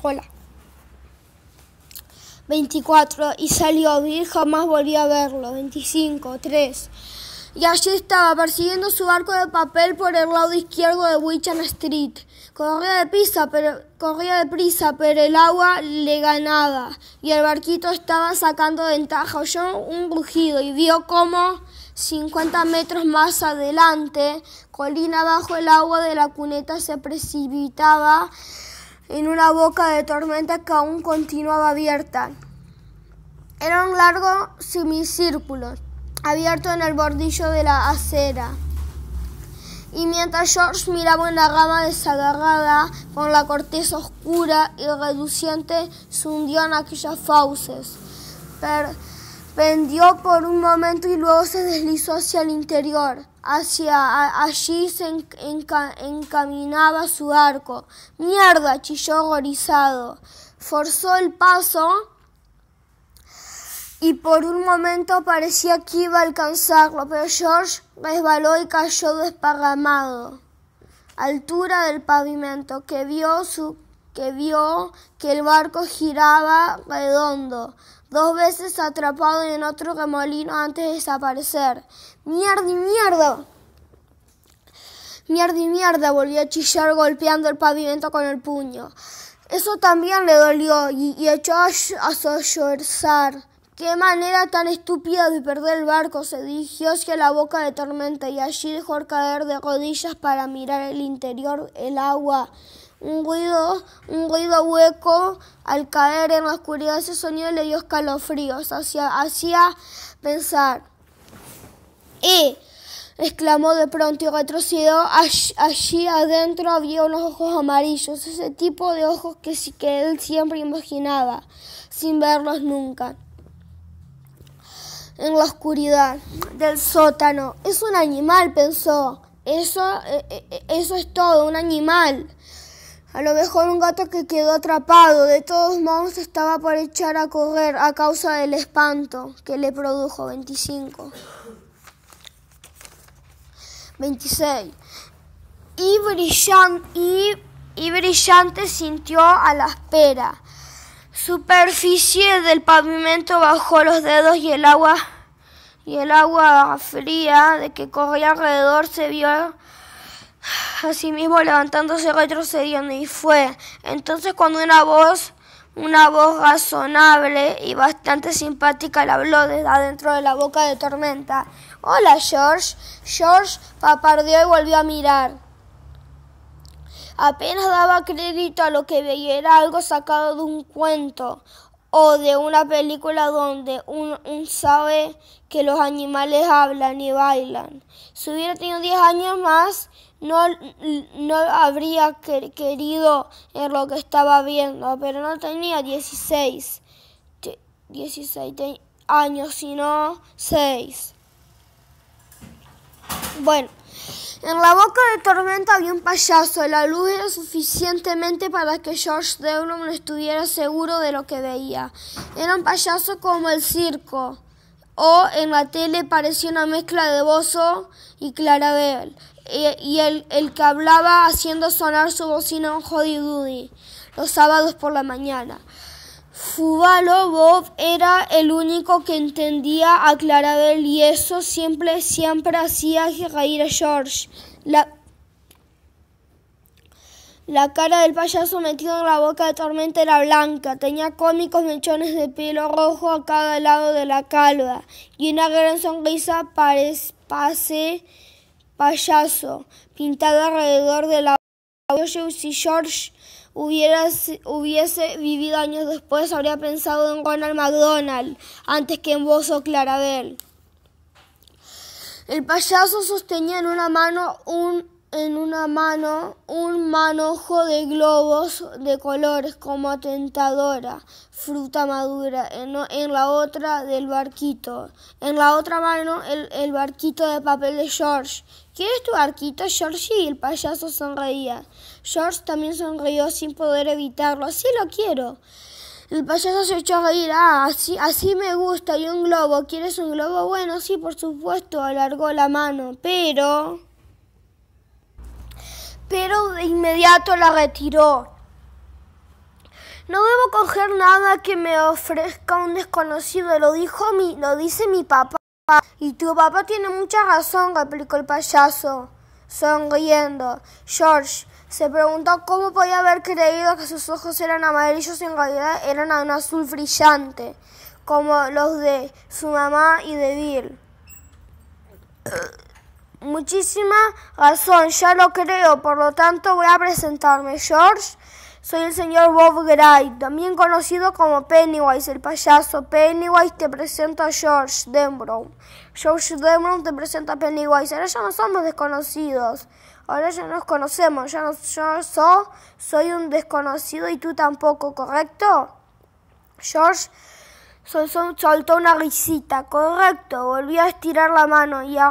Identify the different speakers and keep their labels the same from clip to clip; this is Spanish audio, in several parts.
Speaker 1: Hola. 24. Y salió, y jamás volvió a verlo. 25. 3. Y allí estaba, persiguiendo su barco de papel por el lado izquierdo de Wichan Street. Corría de prisa, pero, corría prisa, pero el agua le ganaba. Y el barquito estaba sacando ventaja. Oyó un rugido y vio cómo, 50 metros más adelante, colina bajo el agua de la cuneta se precipitaba en una boca de tormenta que aún continuaba abierta. Era un largo semicírculo, abierto en el bordillo de la acera. Y mientras George miraba una rama desagarrada con la corteza oscura y reduciente, se hundió en aquellas fauces. pendió por un momento y luego se deslizó hacia el interior. Hacia allí se encaminaba su arco. ¡Mierda! chilló gorizado. Forzó el paso y por un momento parecía que iba a alcanzarlo, pero George resbaló y cayó desparramado. Altura del pavimento, que vio, su, que, vio que el barco giraba redondo dos veces atrapado en otro remolino antes de desaparecer. ¡Mierda y mierda! ¡Mierda y mierda! volvió a chillar golpeando el pavimento con el puño. Eso también le dolió y, echó a, a Qué manera tan estúpida de perder el barco. Se dirigió hacia la boca de tormenta y allí dejó caer de rodillas para mirar el interior, el agua un ruido, un ruido hueco al caer en la oscuridad ese sonido le dio escalofríos, hacía, hacía pensar. ¡Eh! exclamó de pronto y retrocedió. Allí, adentro había unos ojos amarillos, ese tipo de ojos que, que él siempre imaginaba, sin verlos nunca. En la oscuridad del sótano. Es un animal, pensó. Eso, eh, eh, eh, eso es todo, un animal. A lo mejor un gato que quedó atrapado. De todos modos estaba por echar a correr a causa del espanto que le produjo 25. 26. Y brillante, y, sintió a la espera. Superficie del pavimento bajo los dedos y el agua y el agua fría de que corría alrededor se vio asimismo levantándose retrocediendo y fue. Entonces cuando una voz, una voz razonable y bastante simpática le habló desde adentro de la boca de Tormenta. Hola George. George papardeó y volvió a mirar. Apenas daba crédito a lo que veía, era algo sacado de un cuento o de una película donde uno sabe que los animales hablan y bailan. Si hubiera tenido 10 años más, no, no habría querido en lo que estaba viendo, pero no tenía 16, 16 años, sino 6. Bueno, en la boca de tormenta había un payaso. La luz era suficientemente para que George Devon estuviera seguro de lo que veía. Era un payaso como el circo. O en la tele parecía una mezcla de Bozo y Clarabel y el, que hablaba haciendo sonar su bocina en Hody los sábados por la mañana. Fubalo Bob era el único que entendía a Clarabel y eso siempre, siempre hacía reír a George. La, la cara del payaso metido en la boca de Tormenta era blanca, tenía cómicos mechones de pelo rojo a cada lado de la calva y una gran sonrisa parece payaso, pintado alrededor de la si George hubiera, hubiese vivido años después, habría pensado en Ronald McDonald antes que en Bozo oh Clarabel. El payaso sostenía en una mano un, en una mano un manojo de globos de colores como tentadora fruta madura, en, la otra del barquito. En la otra mano el barquito de papel de George ¿Quieres tu arquito, George? Y el payaso sonreía. George también sonrió sin poder evitarlo. Así lo quiero. El payaso se echó a reír. Ah, así, así me gusta. Y un globo. ¿Quieres un globo? Bueno, sí, por supuesto. Alargó la mano. Pero... Pero de inmediato la retiró. No debo coger nada que me ofrezca un desconocido, lo dijo mi, lo dice mi papá. Y tu papá tiene mucha razón, replicó el payaso, sonriendo. George se preguntó cómo podía haber creído que sus ojos eran amarillos y en realidad eran de un azul brillante, como los de su mamá y de Bill. Muchísima razón, ya lo creo, por lo tanto voy a presentarme, George. Soy el señor Bob Gray, también conocido como Pennywise, el payaso. Pennywise te presenta a George Denbrough. George Denbrough te presenta a Pennywise. Ahora ya no somos desconocidos. Ahora ya nos conocemos. Ya no, yo soy un desconocido y tú tampoco, ¿correcto? George soltó una risita. Correcto. Volvió a estirar la mano y a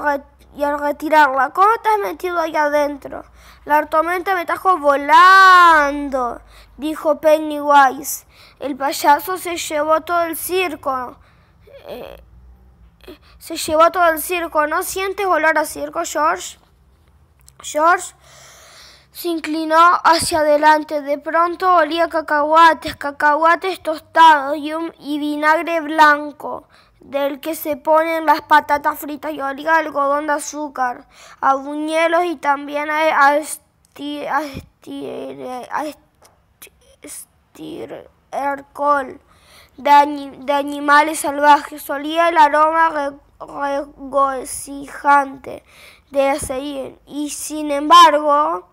Speaker 1: y al retirarla, ¿cómo te has metido allá adentro? La tormenta me trajo volando, dijo Pennywise. El payaso se llevó todo el circo. Eh, se llevó todo el circo. ¿No sientes volar a circo, George? George se inclinó hacia adelante. De pronto olía cacahuates, cacahuates tostados y vinagre blanco del que se ponen las patatas fritas y oliva, algodón de azúcar, a y también a, alcohol de, animales salvajes. Solía el aroma regocijante de ese y sin embargo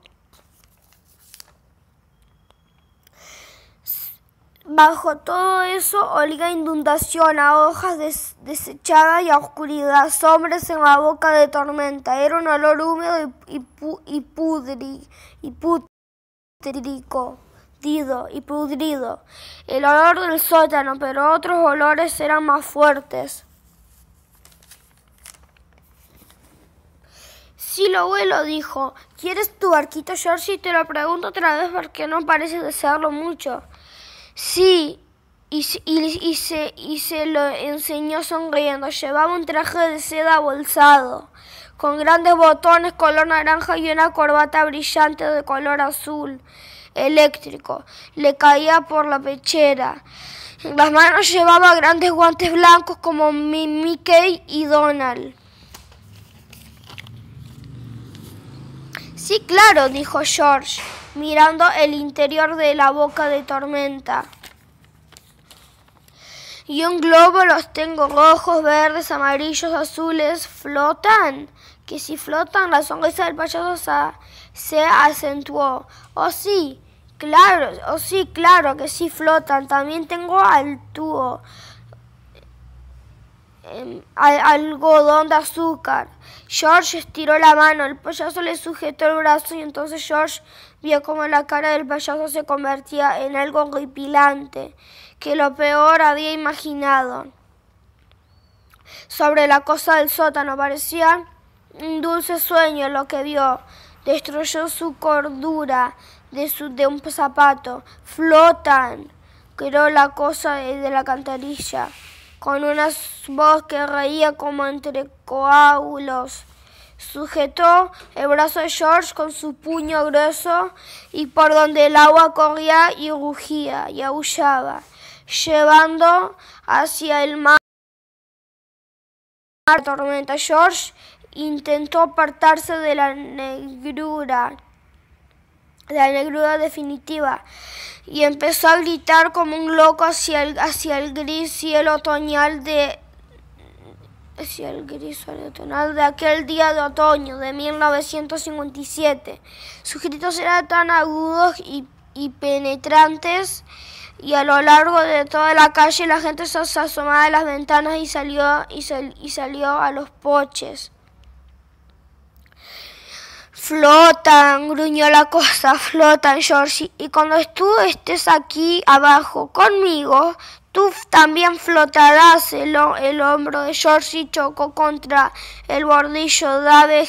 Speaker 1: Bajo todo eso olía inundación, a hojas desechadas y a oscuridad, sombras en la boca de tormenta. Era un olor húmedo y, y, y, pudri y y pudrido. El olor del sótano, pero otros olores eran más fuertes. Si lo abuelo dijo. ¿Quieres tu barquito, George? Y te lo pregunto otra vez porque no parece desearlo mucho. Sí, y, se, se lo enseñó sonriendo. Llevaba un traje de seda bolsado, con grandes botones color naranja y una corbata brillante de color azul eléctrico. Le caía por la pechera. En las manos llevaba grandes guantes blancos como Mickey y Donald. Sí, claro, dijo George mirando el interior de la boca de tormenta. Y un globo los tengo rojos, verdes, amarillos, azules, flotan. Que si flotan, la sonrisa del payaso se, acentuó. Oh sí, claro, oh sí, claro que si flotan. También tengo al tubo. Em, algodón de azúcar. George estiró la mano, el payaso le sujetó el brazo y entonces George vio cómo la cara del payaso se convertía en algo horripilante, que lo peor había imaginado. Sobre la cosa del sótano parecía un dulce sueño lo que vio. Destruyó su cordura de, un zapato. Flotan, creó la cosa de la cantarilla, con una voz que reía como entre coágulos. Sujetó el brazo de George con su puño grueso y por donde el agua corría y rugía y aullaba, llevando hacia el mar la tormenta. George intentó apartarse de la negrura, la negrura definitiva, y empezó a gritar como un loco hacia el, hacia el gris cielo otoñal de es el gris tonal de aquel día de otoño de 1957. Sus gritos eran tan agudos y, penetrantes y a lo largo de toda la calle la gente se asomaba de las ventanas y salió, y, y salió a los poches. Flotan, gruñó la cosa, flotan, Georgie. Y cuando tú estés aquí abajo conmigo, Tú también flotarás. El, el hombro de y chocó contra el bordillo de Ave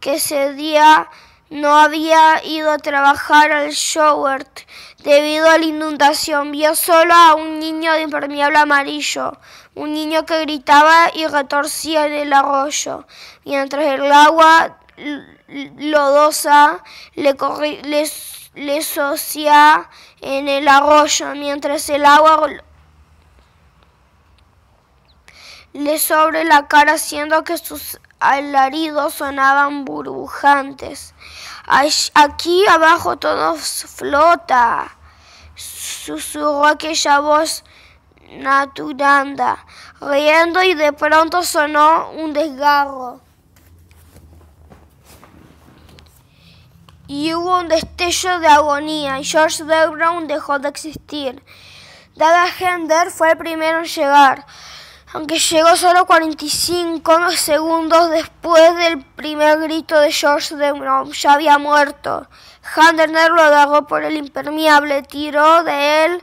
Speaker 1: que ese día no había ido a trabajar al Showert debido a la inundación. Vio solo a un niño de impermeable amarillo, un niño que gritaba y retorcía en el arroyo, mientras el agua lodosa le, le, le socia en el arroyo mientras el agua le sobre la cara haciendo que sus alaridos sonaban burbujantes. Aquí abajo todo flota, susurró aquella voz naturanda, riendo y de pronto sonó un desgarro. y hubo un destello de agonía y George de Brown dejó de existir. Dada Hender fue el primero en llegar, aunque llegó solo 45 segundos después del primer grito de George de Brown. Ya había muerto. Hender lo agarró por el impermeable, tiró de él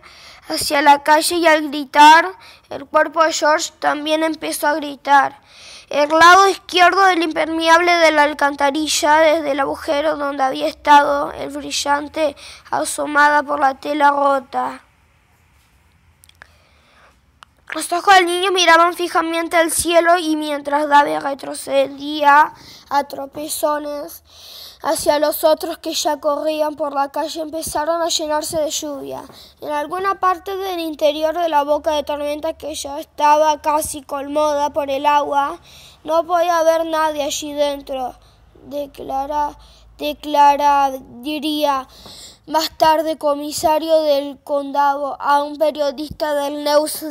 Speaker 1: hacia la calle y al gritar, el cuerpo de George también empezó a gritar. El lado izquierdo del impermeable de la alcantarilla, desde el agujero donde había estado el brillante, asomada por la tela rota. Los ojos del niño miraban fijamente al cielo y mientras Dave retrocedía a tropezones hacia los otros que ya corrían por la calle empezaron a llenarse de lluvia. En alguna parte del interior de la boca de tormenta que ya estaba casi colmada por el agua, no podía haber nadie allí dentro, declara, diría más tarde comisario del condado, a un periodista del News